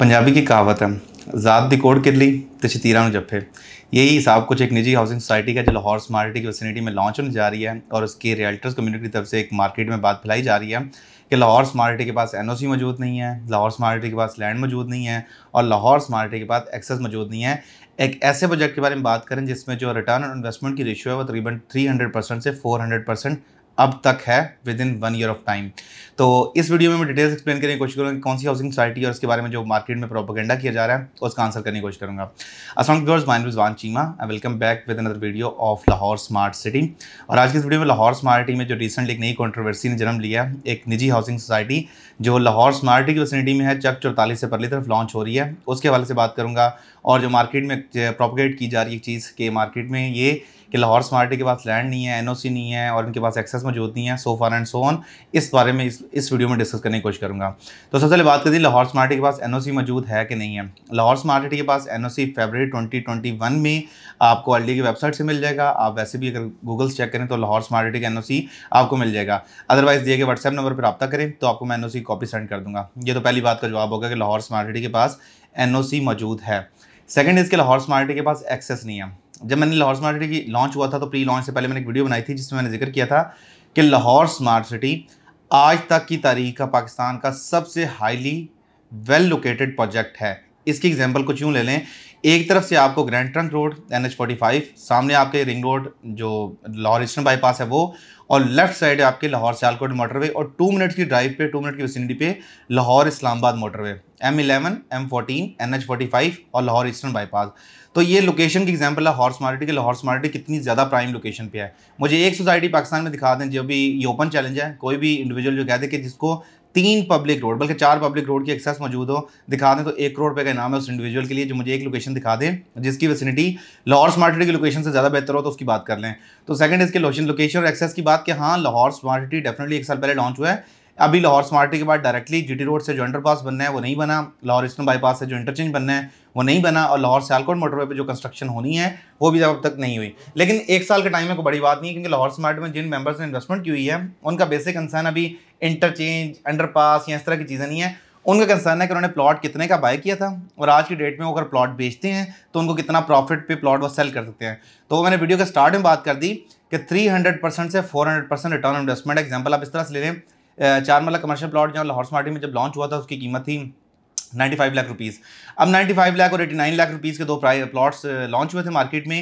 पंजाबी की कहावत है ज़ात दी कोड किडली तो छतीरा जफे यही हिसाब कुछ एक निजी हाउसिंग सोसाइटी का जो लाहौर स्मार्ट की वसिनिटी में लॉन्च होने जा रही है और उसकी रियल्टर्स कम्युनिटी की तरफ से एक मार्केट में बात फैलाई जा रही है कि लाहौर स्मार्ट के पास एनओसी मौजूद नहीं है लाहौर स्मार्ट के पास लैंड मौजूद नहीं है और लाहौर स्मार्ट के पास एक्सेस मौजूद नहीं है एक ऐसे प्रोजेक्ट के बारे में बात करें जिसमें जो रिटर्न और इन्वेस्टमेंट की रेशियो है वो तकरीबन 300 परसेंट से 400 परसेंट अब तक है within one year of time तो इस वीडियो में मैं डिटेल्स एक्सप्लेन करने की कोशिश करूँगा कौन सी हाउसिंग सोसाइटी और उसके बारे में जो मार्केट में प्रोपोगेंडा किया जा रहा है उसका आंसर करने की कोशिश करूँगा असलम माइन Rizwan Cheema I welcome back with another video of Lahore smart city और आज की इस वीडियो में लाहौर स्मार्ट सिटी में जो रिसेंटली एक नई कॉन्ट्रोवर्सी ने जन्म लिया एक निजी हाउसिंग सोसाइटी जो लाहौर स्मार्ट सिटी की वसनिटी में है चक चौतालीस से पहली तरफ लॉन्च हो रही है उसके हवाले से बात करूँगा और जो मार्केट में प्रोपोगेट की जा रही है चीज़ के मार्केट में ये कि लाहौर स्मार्टी के पास लैंड नहीं है एनओसी नहीं है और इनके पास एक्सेस मौजूद नहीं है सो फार एंड सो ऑन इस बारे में इस, इस वीडियो में डिस्कस करने की कोशिश करूँगा तो सबसे पहले बात करती लाहौर स्मार्टी के पास एन मौजूद है कि नहीं है लाहौर स्मार्टी के पास एनओसी फरवरी 2021 में आपको एल की वेबसाइट से मिल जाएगा आप वैसे भी अगर गूगल चेक करें तो लाहौर स्मार्टी का एन आपको मिल जाएगा अदरवाइज़ दिए गए व्हाट्सएप नंबर पर रब्ता करें तो आपको मैं एन कॉपी सेंड कर दूँगा ये तो पहली बात का जवाब होगा कि लाहौर स्मार्टी के पास एन मौजूद है सेकेंड इसके लाहौर स्मार्टी के पास एक्सेस नहीं है जब मैंने लाहौर स्मार्ट सिटी की लॉन्च हुआ था तो प्री लॉन्च से पहले मैंने एक वीडियो बनाई थी जिसमें मैंने जिक्र किया था कि लाहौर स्मार्ट सिटी आज तक की तारीख का पाकिस्तान का सबसे हाईली वेल लोकेटेड प्रोजेक्ट है इसकी एग्जांपल कुछ यूँ ले लें एक तरफ से आपको grand trunk road N H forty five सामने आपके रिंग रोड जो लाहौर ईस्टर्न बाईपास है वो और लेफ्ट साइड आपके लाहौर सियालकोट मोटरवे और टू मिनट की ड्राइव पे टू मिनट की विसिनिटी पे Lahore Islamabad motorway M eleven M fourteen N H forty five और लाहौर ईस्टर्न बाईपास तो ये लोकेशन की एग्जाम्पल है हॉर्स मार्टी के लाहौर मार्टी कितनी ज़्यादा प्राइम लोकेशन पे है मुझे एक सोसाइटी पाकिस्तान में दिखा दें जो भी ये ओपन चैलेंज है कोई भी इंडिविजुअल जो कहते हैं कि जिसको तीन पब्लिक रोड बल्कि चार पब्लिक रोड की एक्सेस मौजूद हो दिखा दें तो एक करोड़ रुपये का इनाम है उस इंडिविजुअल के लिए जो मुझे एक लोकेशन दिखा दें जिसकी वेसिनिटी लाहौर स्मार्ट सिटी की लोकेशन से ज़्यादा बेहतर हो तो उसकी बात कर लें तो सेकंड इसके लोकेशन लोकेशन और एक्सेस की बात कि हाँ लाहौर स्मार्ट सिटी डेफिनेटली एक साल पहले लॉन्च हुआ है अभी लाहौर स्मार्टी के बाद डायरेक्टली जीटी रोड से जो अंडरपास बनना है वो नहीं बना लाहौर ईस्टर्न बाईपास से जो इंटरचेंज बनना है वो नहीं बना और लाहौर सियालकोट मोटरवे पे जो कंस्ट्रक्शन होनी है वो भी अब तक नहीं हुई लेकिन एक साल के टाइम में कोई बड़ी बात नहीं है क्योंकि लाहौर स्मार्ट में जिन मेंबर्स ने इन्वेस्टमेंट की हुई है उनका बेसिक कंसर्न अभी इंटरचेंज अंडरपास या इस तरह की चीज़ें नहीं है उनका कंसर्न है कि उन्होंने प्लॉट कितने का बाय किया था और आज की डेट में वो अगर प्लॉट बेचते हैं तो उनको कितना प्रॉफिट पे प्लॉट वो सेल कर सकते हैं तो मैंने वीडियो के स्टार्ट में बात कर दी कि 300 परसेंट से 400 परसेंट रिटर्न इन्वेस्टमेंट एग्जांपल आप इस तरह से ले लें चार मरला कमर्शियल प्लॉट जहाँ लाहौर स्मार्टी में जब लॉन्च हुआ था उसकी कीमत थी 95 लाख रुपीस अब 95 लाख और 89 लाख रुपीस के दो प्लॉट्स लॉन्च हुए थे मार्केट में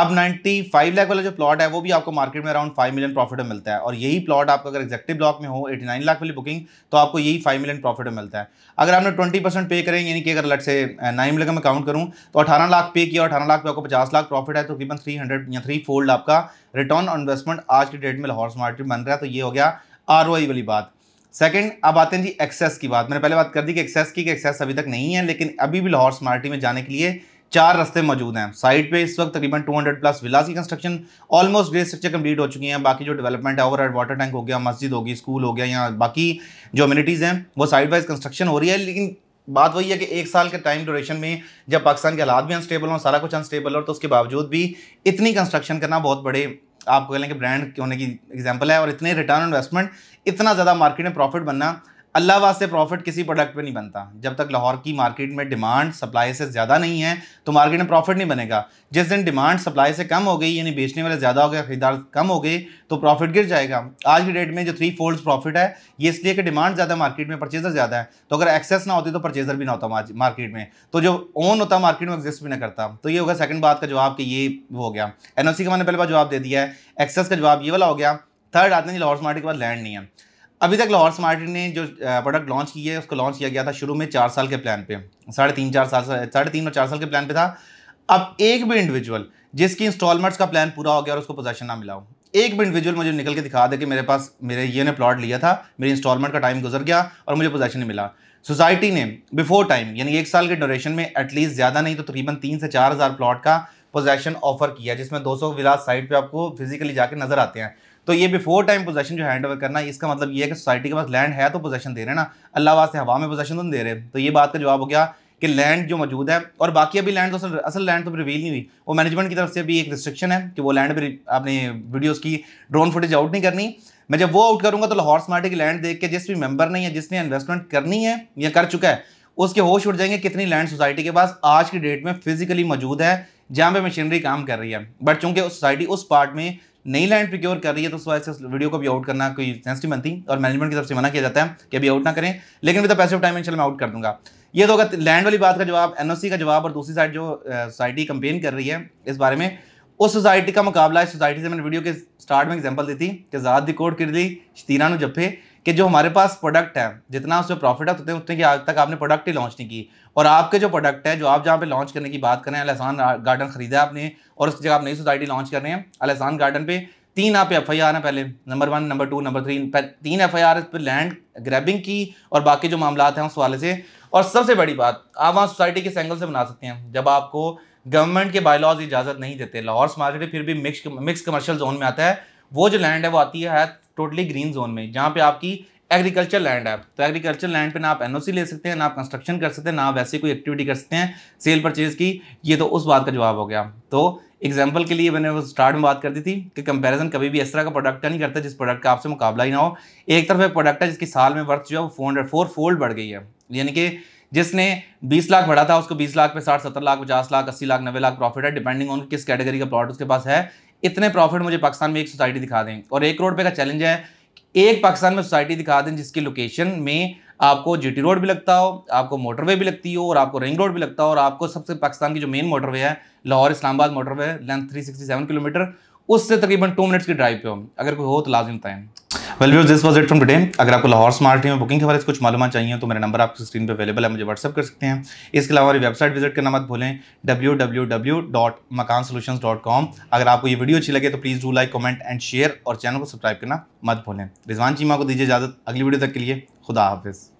अब 95 लाख वाला जो प्लॉट है वो भी आपको मार्केट में अराउंड 5 मिलियन प्रॉफिट में मिलता है और यही प्लॉट आपका अगर एक्जेक्टिव ब्लॉक में हो 89 लाख वाली बुकिंग तो आपको यही 5 मिलियन प्रॉफिट में मिलता है अगर आपने 20 परसेंट पे करें यानी कि अगर लट से नाइन मिलियन का मैं काउंट करूँ तो अठारह लाख पे किया अठारह लाख पे आपको पचास लाख प्रॉफिट है तो तकरीबन थ्री या थ्री फोल्ड आपका रिटर्न ऑन इन्वेस्टमेंट आज की डेट में लाहौर स्मार्ट बन रहा है तो ये हो गया आर वाली बात सेकंड अब आते हैं जी एक्सेस की बात मैंने पहले बात कर दी कि एक्सेस की कि एक्सेस अभी तक नहीं है लेकिन अभी भी लाहौर स्मार्टी में जाने के लिए चार रास्ते मौजूद हैं साइट पे इस वक्त तकरीबन 200 प्लस विलास की construction almost grey structure complete हो चुकी हैं बाकी जो डेवलपमेंट है ओवर वाटर टैंक हो गया मस्जिद होगी स्कूल हो गया या बाकी जो अम्यूनिटीज़ हैं वो साइड वाइज कंस्ट्रक्शन हो रही है लेकिन बात वही है कि एक साल के टाइम ड्यूरेशन में जब पाकिस्तान के हालात भी अनस्टेबल हों सारा कुछ अनस्टेबल हो तो उसके बावजूद भी इतनी कंस्ट्रक्शन करना बहुत बड़े आप कह लें कि ब्रांड होने की एग्जाम्पल है और इतने रिटर्न इन्वेस्टमेंट इतना ज़्यादा मार्केट में प्रॉफिट बनना अल्लाह वास्ते प्रॉफिट किसी प्रोडक्ट पे नहीं बनता जब तक लाहौर की मार्केट में डिमांड सप्लाई से ज़्यादा नहीं है तो मार्केट में प्रॉफिट नहीं बनेगा जिस दिन डिमांड सप्लाई से कम हो गई यानी बेचने वाले ज़्यादा हो गए खरीदार कम हो गए तो प्रॉफिट गिर जाएगा आज की डेट में जो थ्री फोल्ड प्रॉफिट है ये इसलिए कि डिमांड ज़्यादा मार्केट में परचेजर ज़्यादा है तो अगर एक्सेस ना होती तो परचेजर भी ना होता मार्केट में तो जो ओन होता मार्केट में एग्जिस्ट भी ना करता तो ये होगा सेकंड बात का जवाब कि ये वो हो गया सी का मैंने पहले बार जवाब दे दिया है एक्सेस का जवाब ये वाला हो गया थर्ड आते हैं लाहौर मार्केट के बाद लैंड नहीं है अभी तक लाहौर स्मार्ट ने जो प्रोडक्ट लॉन्च किया है उसको लॉन्च किया गया था शुरू में चार साल के प्लान पे साढ़े तीन चार साल साढ़े तीन और चार साल के प्लान पे था अब एक भी इंडिविजुअल जिसकी इंस्टॉलमेंट्स का प्लान पूरा हो गया और उसको पोजेशन ना मिला हो एक भी इंडिविजुअल मुझे निकल के दिखा दे कि मेरे पास मेरे ये ने प्लॉट लिया था मेरी इंस्टॉलमेंट का टाइम गुजर गया और मुझे पोजेशन नहीं मिला सोसाइटी ने बिफोर टाइम यानी एक साल के ड्यूरेशन में एटलीस्ट ज़्यादा नहीं तो तकरीबन तीन से चार हज़ार प्लॉट का पोजेशन ऑफर किया जिसमें दो सौ विलास साइट पर आपको फिजिकली जाकर नज़र आते हैं तो ये बिफोर टाइम पोजेशन जो हैंड ओवर करना इसका मतलब ये है कि सोसाइटी के पास लैंड है तो पोजेशन दे रहे ना अल्लाह वास्ते हवा में पोजेशन तो नहीं दे रहे तो ये बात का जवाब हो गया कि लैंड जो मौजूद है और बाकी अभी लैंड तो असल असल लैंड तो रिवील नहीं हुई वो मैनेजमेंट की तरफ से भी एक रिस्ट्रिक्शन है कि वो लैंड पर आपने वीडियोज़ की ड्रोन फुटेज आउट नहीं करनी मैं जब वो आउट करूँगा तो लाहौर स्मार्टी की लैंड देख के जिस भी मेम्बर ने या जिसने इन्वेस्टमेंट करनी है या कर चुका है उसके होश उड़ जाएंगे कितनी लैंड सोसाइटी के पास आज की डेट में फिजिकली मौजूद है जहाँ पे मशीनरी काम कर रही है बट चूंकि सोसाइटी उस पार्ट में नई लैंड प्रिक्योर कर रही है तो उस वजह से वीडियो को भी आउट करना कोई सेंसिटिव बनती और मैनेजमेंट की तरफ से मना किया जाता है कि अभी आउट ना करें लेकिन विद पैसिव टाइम इंशाल्लाह मैं आउट कर दूंगा ये तो अगर लैंड वाली बात का जवाब एनओसी का जवाब और दूसरी साइड जो सोसाइटी कंपेन कर रही है इस बारे में उस सोसाइटी का मुकाबला इस सोसाइटी से मैंने वीडियो के स्टार्ट में एग्जाम्पल दी थी कि जात दी कर दी शतीरा जफे कि जो हमारे पास प्रोडक्ट है जितना उसमें प्रॉफिट है उतने उतने की आज तक आपने प्रोडक्ट ही लॉन्च नहीं की और आपके जो प्रोडक्ट है जो आप जहाँ पे लॉन्च करने की बात करें अलहसान गार्डन खरीदा आपने और उसकी जगह आप नई सोसाइटी लॉन्च कर रहे हैं अलहसान गार्डन पे तीन आप एफ आई आर हैं पहले number one number two number three तीन एफ आई आर पर लैंड ग्रैबिंग की और बाकी जो मामला हैं उस वाले से और सबसे बड़ी बात आप वहाँ सोसाइटी के सेंगल से बना सकते हैं जब आपको गवर्नमेंट के बायलॉज इजाज़त नहीं देते लाहौर मार्केट फिर भी मिक्स मिक्स कमर्शियल जोन में आता है वो जो लैंड है वो आती है टोटली ग्रीन जोन में जहाँ पे आपकी एग्रीकल्चर लैंड है तो एग्रीकल्चर लैंड पे ना आप एनओसी ले सकते हैं ना आप कंस्ट्रक्शन कर सकते हैं ना वैसे कोई एक्टिविटी कर सकते हैं सेल परचेज की ये तो उस बात का जवाब हो गया तो एग्जाम्पल के लिए मैंने स्टार्ट में बात कर दी थी कि कंपैरिजन कभी भी इस तरह का प्रोडक्ट का नहीं करता जिस प्रोडक्ट का आपसे मुकाबला ही ना हो एक तरफ एक प्रोडक्ट है जिसकी साल में वर्थ जो है वो फोर फोर फोल्ड बढ़ गई है यानी कि जिसने 20 लाख बढ़ा था उसको 20 लाख पे साठ सत्तर लाख पचास लाख अस्सी लाख नब्बे लाख प्रॉफिट है डिपेंडिंग ऑन किस कैटेगरी का प्लॉट उसके पास है इतने प्रॉफिट मुझे पाकिस्तान में एक सोसाइटी दिखा दें और एक करोड़ रुपये का चैलेंज है एक पाकिस्तान में सोसाइटी दिखा दें जिसकी लोकेशन में आपको जीटी रोड भी लगता हो आपको मोटरवे भी लगती हो और आपको रिंग रोड भी लगता हो और आपको सबसे पाकिस्तान की जो मेन मोटरवे है Lahore Islamabad motorway length 367 kilometre उससे तकरीबन टू मिनट्स की ड्राइव पे हो अगर कोई हो तो लाजम बताएं well view this was it from today अगर आपको लाहौर स्मार्ट में बुकिंग के बारे में कुछ मालूम चाहिए तो मेरा नंबर आपकी स्क्रीन पर अवेलेबल है मुझे व्हाट्सअप कर सकते हैं इसके अलावा हमारी वेबसाइट विजिट करना मत भूलें W W W dot Makaan solution dot com अगर आपको ये वीडियो अच्छी लगे तो please do like comment and share और चैनल को सब्सक्राइब करना मत भूलें रिजवान चीमा को दीजिए इजाज़त अगली वीडियो तक के लिए खुदा हाफिज़